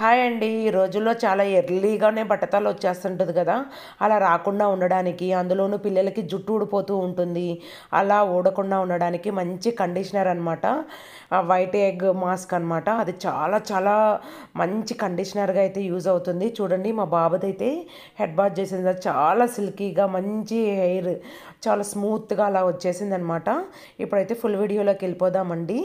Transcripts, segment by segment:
Hi అండి ఈ రోజుల్లో చాలా ఎర్లీగానే బట్టతలు వచ్చేస్తుంటుంది కదా అలా రాకుండా ఉండడానికి అందులోనూ పిల్లలకి జుట్టు ఊడిపోతూ ఉంటుంది అలా ఊడకుండా ఉండడానికి మంచి కండిషనర్ అనమాట వైట్ ఎగ్ మాస్క్ అనమాట అది చాలా చాలా మంచి కండిషనర్గా అయితే యూజ్ అవుతుంది చూడండి మా బాబుదైతే హెడ్ బాత్ చేసింది చాలా సిల్కీగా మంచి హెయిర్ చాలా స్మూత్గా అలా వచ్చేసింది అనమాట ఇప్పుడైతే ఫుల్ వీడియోలోకి వెళ్ళిపోదామండి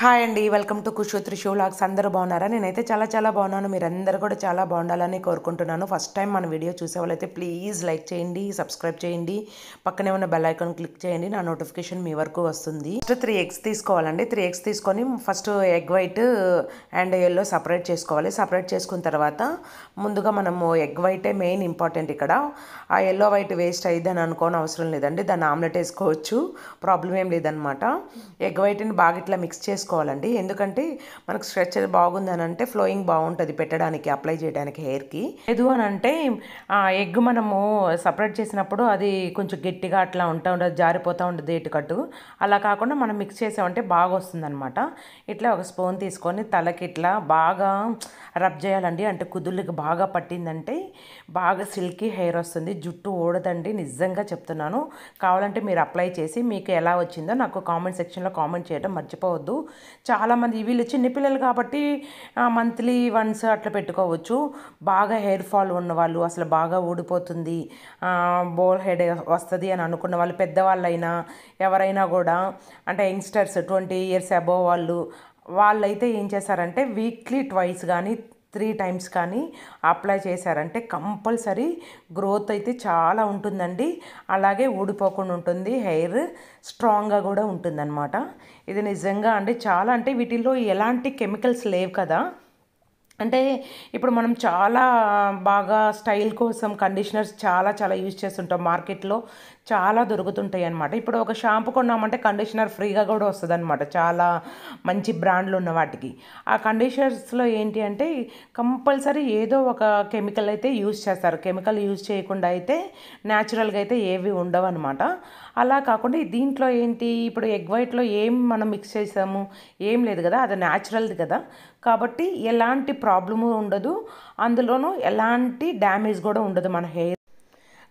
హాయ్ అండి వెల్కమ్ టు కుషో త్రిషో లాగ్స్ అందరూ బాగున్నారా నేనైతే చాలా చాలా బాగున్నాను మీరందరూ కూడా చాలా బాగుండాలని కోరుకుంటున్నాను ఫస్ట్ టైం మన వీడియో చూసే వాళ్ళైతే ప్లీజ్ లైక్ చేయండి సబ్స్క్రైబ్ చేయండి పక్కనే ఉన్న బెల్ ఐకాన్ క్లిక్ చేయండి నా నోటిఫికేషన్ మీ వరకు వస్తుంది ఫస్ట్ త్రీ ఎగ్స్ తీసుకోవాలండి త్రీ ఎగ్స్ తీసుకొని first egg white and yellow separate చేసుకోవాలి సపరేట్ చేసుకున్న తర్వాత ముందుగా మనము ఎగ్ వైటే మెయిన్ ఇంపార్టెంట్ ఇక్కడ ఆ ఎల్లో వైట్ వేస్ట్ అయ్యిందని అనుకోని అవసరం లేదండి దాన్ని ఆమ్లెట్ వేసుకోవచ్చు ప్రాబ్లం ఏం లేదనమాట ఎగ్ వైట్ని బాగా ఇట్లా మిక్స్ చేసుకో చేసుకోవాలండి ఎందుకంటే మనకు బాగుంది బాగుందని అంటే ఫ్లోయింగ్ బాగుంటుంది పెట్టడానికి అప్లై చేయడానికి హెయిర్కి ఎదు అని అంటే ఎగ్ మనము సపరేట్ చేసినప్పుడు అది కొంచెం గట్టిగా అట్లా ఉంటా ఉండదు జారిపోతూ ఉంటుంది ఏటు కట్టు అలా కాకుండా మనం మిక్స్ చేసామంటే బాగా వస్తుందనమాట ఇట్లా ఒక స్పూన్ తీసుకొని తలకి ఇట్లా బాగా రబ్ చేయాలండి అంటే కుదుళ్ళకి బాగా పట్టిందంటే బాగా సిల్కీ హెయిర్ వస్తుంది జుట్టు ఓడదండి నిజంగా చెప్తున్నాను కావాలంటే మీరు అప్లై చేసి మీకు ఎలా వచ్చిందో నాకు కామెంట్ సెక్షన్లో కామెంట్ చేయడం మర్చిపోవద్దు చాలామంది వీళ్ళు చిన్నపిల్లలు కాబట్టి మంత్లీ వన్స్ అట్లా పెట్టుకోవచ్చు బాగా హెయిర్ ఫాల్ ఉన్నవాళ్ళు అసలు బాగా ఊడిపోతుంది బోల్ హెడ్ వస్తుంది అని అనుకున్న వాళ్ళు పెద్దవాళ్ళైనా ఎవరైనా కూడా అంటే యంగ్స్టర్స్ ట్వంటీ ఇయర్స్ అబోవ్ వాళ్ళు వాళ్ళైతే ఏం చేశారంటే వీక్లీ ట్వైస్ కానీ త్రీ టైమ్స్ కానీ అప్లై చేశారంటే కంపల్సరీ గ్రోత్ అయితే చాలా ఉంటుందండి అలాగే ఊడిపోకుండా ఉంటుంది హెయిర్ స్ట్రాంగ్గా కూడా ఉంటుందన్నమాట ఇది నిజంగా అండి చాలా అంటే వీటిల్లో ఎలాంటి కెమికల్స్ లేవు కదా అంటే ఇప్పుడు మనం చాలా బాగా స్టైల్ కోసం కండిషనర్స్ చాలా చాలా యూజ్ చేస్తుంటాం మార్కెట్లో చాలా దొరుకుతుంటాయి అనమాట ఇప్పుడు ఒక షాంపూ కొన్నామంటే కండిషనర్ ఫ్రీగా కూడా వస్తుంది అనమాట చాలా మంచి బ్రాండ్లు ఉన్న వాటికి ఆ కండిషనర్స్లో ఏంటి అంటే కంపల్సరీ ఏదో ఒక కెమికల్ అయితే యూజ్ చేస్తారు కెమికల్ యూజ్ చేయకుండా అయితే న్యాచురల్గా అయితే ఏవి ఉండవు అనమాట అలా కాకుండా దీంట్లో ఏంటి ఇప్పుడు ఎగ్ వైట్లో ఏం మనం మిక్స్ చేసాము ఏం లేదు కదా అది న్యాచురల్ది కదా కాబట్టి ఎలాంటి ప్రాబ్లము ఉండదు అందులోనూ ఎలాంటి డ్యామేజ్ కూడా ఉండదు మన హెయిర్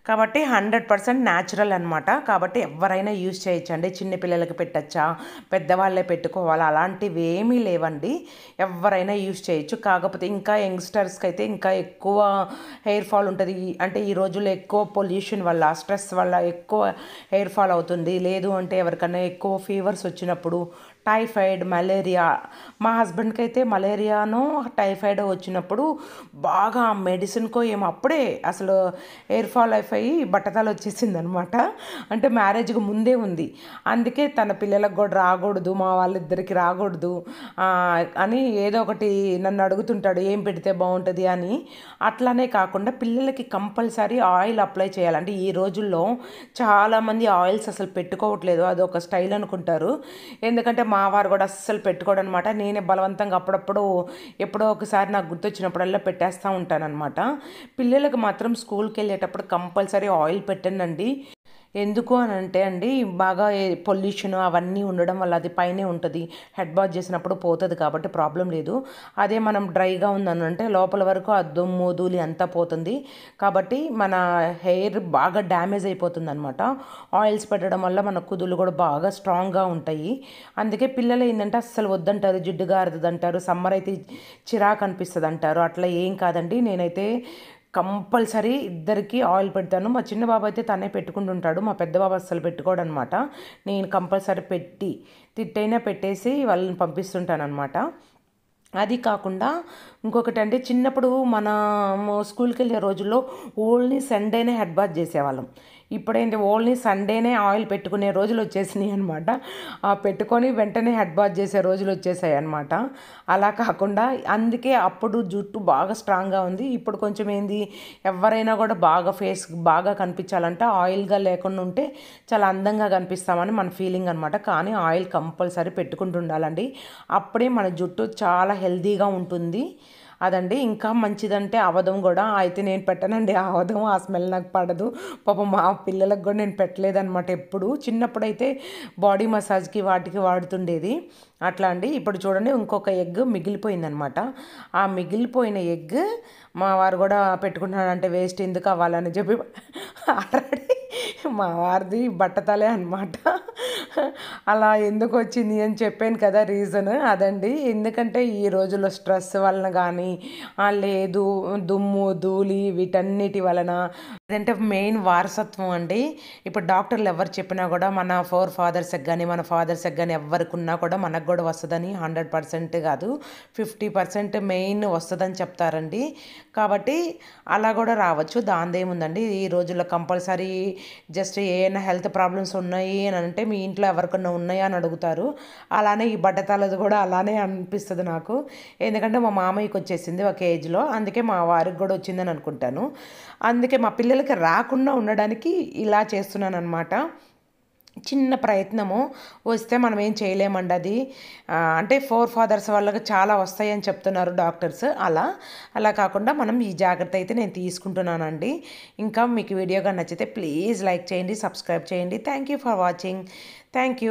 కాబట్టి హండ్రెడ్ పర్సెంట్ న్యాచురల్ అనమాట కాబట్టి ఎవరైనా యూజ్ చేయొచ్చండి చిన్నపిల్లలకి పెట్టచ్చా పెద్దవాళ్ళే పెట్టుకోవాలా అలాంటివి ఏమీ లేవండి ఎవరైనా యూజ్ చేయొచ్చు కాకపోతే ఇంకా యంగ్స్టర్స్కి అయితే ఇంకా ఎక్కువ హెయిర్ ఫాల్ ఉంటుంది అంటే ఈ రోజుల్లో ఎక్కువ పొల్యూషన్ వల్ల స్ట్రెస్ వల్ల ఎక్కువ హెయిర్ ఫాల్ అవుతుంది లేదు అంటే ఎవరికైనా ఎక్కువ ఫీవర్స్ వచ్చినప్పుడు టైఫాయిడ్ మలేరియా మా హస్బెండ్కి అయితే మలేరియాను టైఫాయిడ్ వచ్చినప్పుడు బాగా మెడిసిన్కో ఏమో అప్పుడే అసలు హెయిర్ ఫాల్ అయిపోయి పై బట్టతలు వచ్చేసింది అనమాట అంటే మ్యారేజ్కి ముందే ఉంది అందుకే తన పిల్లలకు కూడా రాకూడదు మా వాళ్ళిద్దరికి రాకూడదు అని ఏదో ఒకటి నన్ను అడుగుతుంటాడు ఏం పెడితే బాగుంటుంది అని అట్లానే కాకుండా పిల్లలకి కంపల్సరీ ఆయిల్ అప్లై చేయాలంటే ఈ రోజుల్లో చాలామంది ఆయిల్స్ అసలు పెట్టుకోవట్లేదు అది ఒక స్టైల్ అనుకుంటారు ఎందుకంటే మా వారు కూడా అస్సలు పెట్టుకోడు అనమాట నేనే బలవంతంగా అప్పుడప్పుడు ఎప్పుడో ఒకసారి నాకు గుర్తొచ్చినప్పుడల్లా పెట్టేస్తూ అనమాట పిల్లలకు మాత్రం స్కూల్కి వెళ్ళేటప్పుడు కంపల్సరీ కంపల్సరీ ఆయిల్ పెట్టానండి ఎందుకు అని అంటే అండి బాగా పొల్యూషన్ అవన్నీ ఉండడం వల్ల అది పైనే ఉంటుంది హెడ్ బాత్ చేసినప్పుడు పోతుంది కాబట్టి ప్రాబ్లం లేదు అదే మనం డ్రైగా ఉందని అంటే లోపల వరకు ఆ దుమ్ము ధూళి అంతా పోతుంది కాబట్టి మన హెయిర్ బాగా డ్యామేజ్ అయిపోతుంది అనమాట ఆయిల్స్ పెట్టడం వల్ల మన కుదులు కూడా బాగా స్ట్రాంగ్గా ఉంటాయి అందుకే పిల్లలు ఏంటంటే అస్సలు వద్దంటారు జిడ్డుగా అరదంటారు సమ్మర్ అయితే చిరాకు అనిపిస్తుంది అంటారు అట్లా ఏం కాదండి నేనైతే కంపల్సరీ ఇద్దరికి ఆయిల్ పెడతాను మా చిన్న బాబు అయితే తనే పెట్టుకుంటుంటాడు మా పెద్ద బాబు అస్సలు పెట్టుకోడు అనమాట నేను కంపల్సరీ పెట్టి తిట్టైనా పెట్టేసి వాళ్ళని పంపిస్తుంటాను అనమాట అది కాకుండా ఇంకొకటి అంటే చిన్నప్పుడు మన స్కూల్కి వెళ్ళే రోజుల్లో ఓన్లీ సండేనే హెడ్ బాత్ చేసేవాళ్ళం ఇప్పుడేంటి ఓన్లీ సండేనే ఆయిల్ పెట్టుకునే రోజులు వచ్చేసినాయి అనమాట పెట్టుకొని వెంటనే హెడ్ బాత్ చేసే రోజులు వచ్చేసాయి అనమాట అలా కాకుండా అందుకే అప్పుడు జుట్టు బాగా స్ట్రాంగ్గా ఉంది ఇప్పుడు కొంచెం ఏంది ఎవరైనా కూడా బాగా ఫేస్ బాగా కనిపించాలంటే ఆయిల్గా లేకుండా ఉంటే చాలా అందంగా కనిపిస్తామని మన ఫీలింగ్ అనమాట కానీ ఆయిల్ కంపల్సరీ పెట్టుకుంటూ ఉండాలండి అప్పుడే మన జుట్టు చాలా హెల్దీగా ఉంటుంది అదండి ఇంకా మంచిదంటే అవధం కూడా అయితే నేను పెట్టనండి ఆ అవధం ఆ స్మెల్ నాకు పడదు పాపం మా పిల్లలకు కూడా నేను పెట్టలేదనమాట ఎప్పుడు చిన్నప్పుడైతే బాడీ మసాజ్కి వాటికి వాడుతుండేది అట్లా అండి ఇప్పుడు చూడండి ఇంకొక ఎగ్ మిగిలిపోయిందనమాట ఆ మిగిలిపోయిన ఎగ్ మా వారు కూడా పెట్టుకుంటున్నాడంటే వేస్ట్ ఎందుకు అవ్వాలని చెప్పి ఆల్రెడీ మా వారిది బట్టతలే అనమాట అలా ఎందుకు వచ్చింది అని చెప్పాను కదా రీజన్ అదండి ఎందుకంటే ఈ రోజుల్లో స్ట్రెస్ వలన కానీ లేదు దుమ్ము ధూళి వీటన్నిటి వలన అదంటే మెయిన్ వారసత్వం అండి ఇప్పుడు డాక్టర్లు ఎవరు చెప్పినా కూడా మన ఫోర్ ఫాదర్స్కి కానీ మన ఫాదర్స్కి కానీ ఎవరికున్నా కూడా మనకు కూడా వస్తుందని హండ్రెడ్ పర్సెంట్ కాదు ఫిఫ్టీ పర్సెంట్ మెయిన్ వస్తుందని చెప్తారండి కాబట్టి అలా కూడా రావచ్చు ఏముందండి ఈ రోజుల్లో కంపల్సరీ జస్ట్ ఏమైనా హెల్త్ ప్రాబ్లమ్స్ ఉన్నాయి అని అంటే మీ ఇంటి ఇంట్లో ఎవరికన్నా ఉన్నాయా అని అడుగుతారు అలానే ఈ బట్టతలది కూడా అలానే అనిపిస్తుంది నాకు ఎందుకంటే మా మామయ్యకి వచ్చేసింది ఒక ఏజ్లో అందుకే మా వారికి కూడా వచ్చిందని అనుకుంటాను అందుకే మా పిల్లలకి రాకుండా ఉండడానికి ఇలా చేస్తున్నాను అనమాట చిన్న ప్రయత్నము వస్తే మనం ఏం చేయలేమండి అది అంటే ఫోర్ ఫాదర్స్ వాళ్ళకి చాలా వస్తాయని చెప్తున్నారు డాక్టర్స్ అలా అలా కాకుండా మనం ఈ జాగ్రత్త అయితే నేను తీసుకుంటున్నానండి ఇంకా మీకు వీడియోగా నచ్చితే ప్లీజ్ లైక్ చేయండి సబ్స్క్రైబ్ చేయండి thank you for watching Thank you.